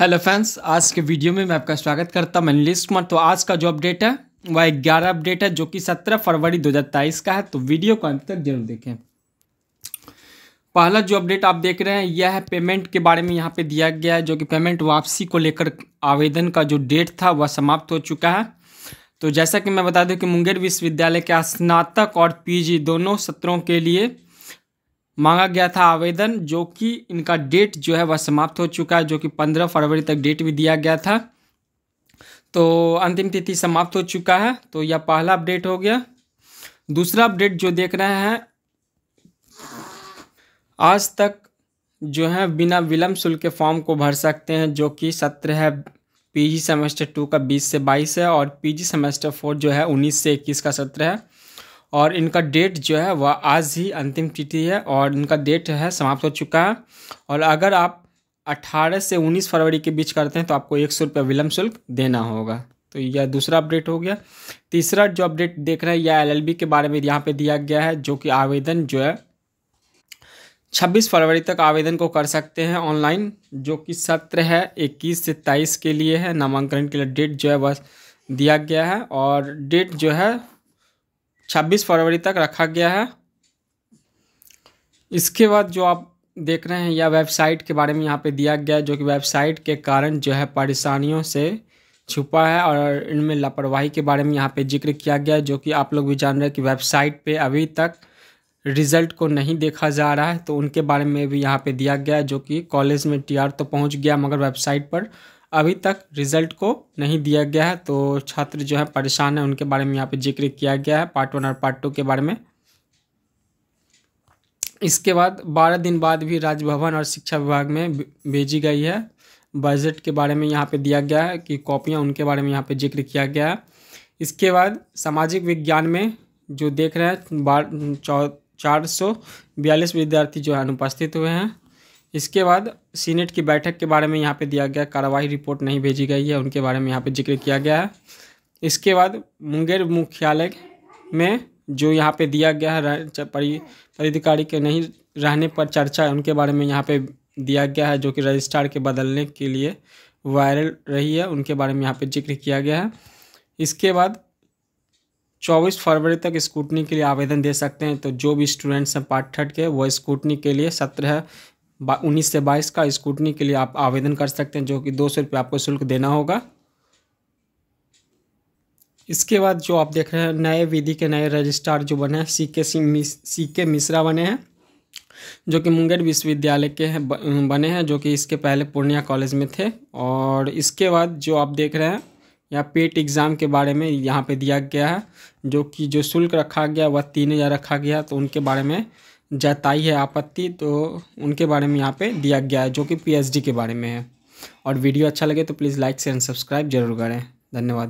hello friends आज के video में मैं आपका स्वागत करता हूं मैं कुमार तो आज का जो अपडेट है वह ग्यारह अपडेट है जो कि सत्रह फरवरी 2023 का है तो वीडियो को अंत तक जरूर देखें पहला जो अपडेट आप देख रहे हैं यह है पेमेंट के बारे में यहाँ पे दिया गया है जो कि पेमेंट वापसी को लेकर आवेदन का जो डेट था वह समाप्त हो चुका है तो जैसा कि मैं बता दूँ कि मुंगेर विश्वविद्यालय के स्नातक और पी दोनों सत्रों के लिए मांगा गया था आवेदन जो कि इनका डेट जो है वह समाप्त हो चुका है जो कि पंद्रह फरवरी तक डेट भी दिया गया था तो अंतिम तिथि समाप्त हो चुका है तो यह पहला अपडेट हो गया दूसरा अपडेट जो देख रहे हैं आज तक जो है बिना विलम्ब शुल्क के फॉर्म को भर सकते हैं जो कि सत्र है पीजी सेमेस्टर टू का बीस से बाईस है और पीजी सेमेस्टर फोर जो है उन्नीस से इक्कीस का सत्र है और इनका डेट जो है वह आज ही अंतिम तिथि है और इनका डेट है समाप्त हो चुका है और अगर आप 18 से 19 फरवरी के बीच करते हैं तो आपको एक सौ रुपया विलम्ब शुल्क देना होगा तो यह दूसरा अपडेट हो गया तीसरा जो अपडेट देख रहे हैं यह एलएलबी के बारे में यहाँ पे दिया गया है जो कि आवेदन जो है 26 फरवरी तक आवेदन को कर सकते हैं ऑनलाइन जो कि सत्र है 21 से 23 के लिए है नामांकन के लिए डेट जो है वह दिया गया है और डेट जो है 26 फरवरी तक रखा गया है इसके बाद जो आप देख रहे हैं यह वेबसाइट के बारे में यहाँ पे दिया गया है जो कि वेबसाइट के कारण जो है परेशानियों से छुपा है और इनमें लापरवाही के बारे में यहाँ पे जिक्र किया गया है जो कि आप लोग भी जान रहे हैं कि वेबसाइट पे अभी तक रिजल्ट को नहीं देखा जा रहा है तो उनके बारे में भी यहाँ पे दिया गया है जो कि कॉलेज में टी तो पहुँच गया मगर वेबसाइट पर अभी तक रिजल्ट को नहीं दिया गया है तो छात्र जो है परेशान है उनके बारे में यहाँ पे जिक्र किया गया है पार्ट वन और पार्ट टू के बारे में इसके बाद बारह दिन बाद भी राजभवन और शिक्षा विभाग में भेजी गई है बजट के बारे में यहाँ पे दिया गया है कि कॉपियाँ उनके बारे में यहाँ पे जिक्र किया गया है इसके बाद सामाजिक विज्ञान में जो देख रहे हैं बार चौ चार सौ बयालीस विद्यार्थी जो है अनुपस्थित हुए हैं इसके बाद सीनेट की बैठक के बारे में यहाँ पे दिया गया कार्रवाई रिपोर्ट नहीं भेजी गई है उनके बारे में यहाँ पे जिक्र किया गया है इसके बाद मुंगेर मुख्यालय में जो यहाँ पे दिया गया है पदाधिकारी के नहीं रहने पर चर्चा है उनके बारे में यहाँ पे दिया गया है जो कि रजिस्ट्रार के बदलने के लिए वायरल रही है उनके बारे में यहाँ पर जिक्र किया गया है इसके बाद चौबीस फरवरी तक स्कूटनी के लिए आवेदन दे सकते हैं तो जो भी स्टूडेंट्स हैं पार्ट थर्ड के वो स्कूटनी के लिए सत्रह उन्नीस से बाईस का स्कूटनी के लिए आप आवेदन कर सकते हैं जो कि दो सौ रुपये आपको शुल्क देना होगा इसके बाद जो आप देख रहे हैं नए विधि के नए रजिस्ट्रार जो बने हैं सी के सिंह सी के मिश्रा बने हैं जो कि मुंगेर विश्वविद्यालय के हैं बने हैं जो कि इसके पहले पूर्णिया कॉलेज में थे और इसके बाद जो आप देख रहे हैं या पेट एग्ज़ाम के बारे में यहाँ पे दिया गया है जो कि जो शुल्क रखा गया वह तीन हज़ार रखा गया तो उनके बारे में जताई है आपत्ति तो उनके बारे में यहाँ पे दिया गया है जो कि पीएचडी के बारे में है और वीडियो अच्छा लगे तो please like share and subscribe जरूर करें धन्यवाद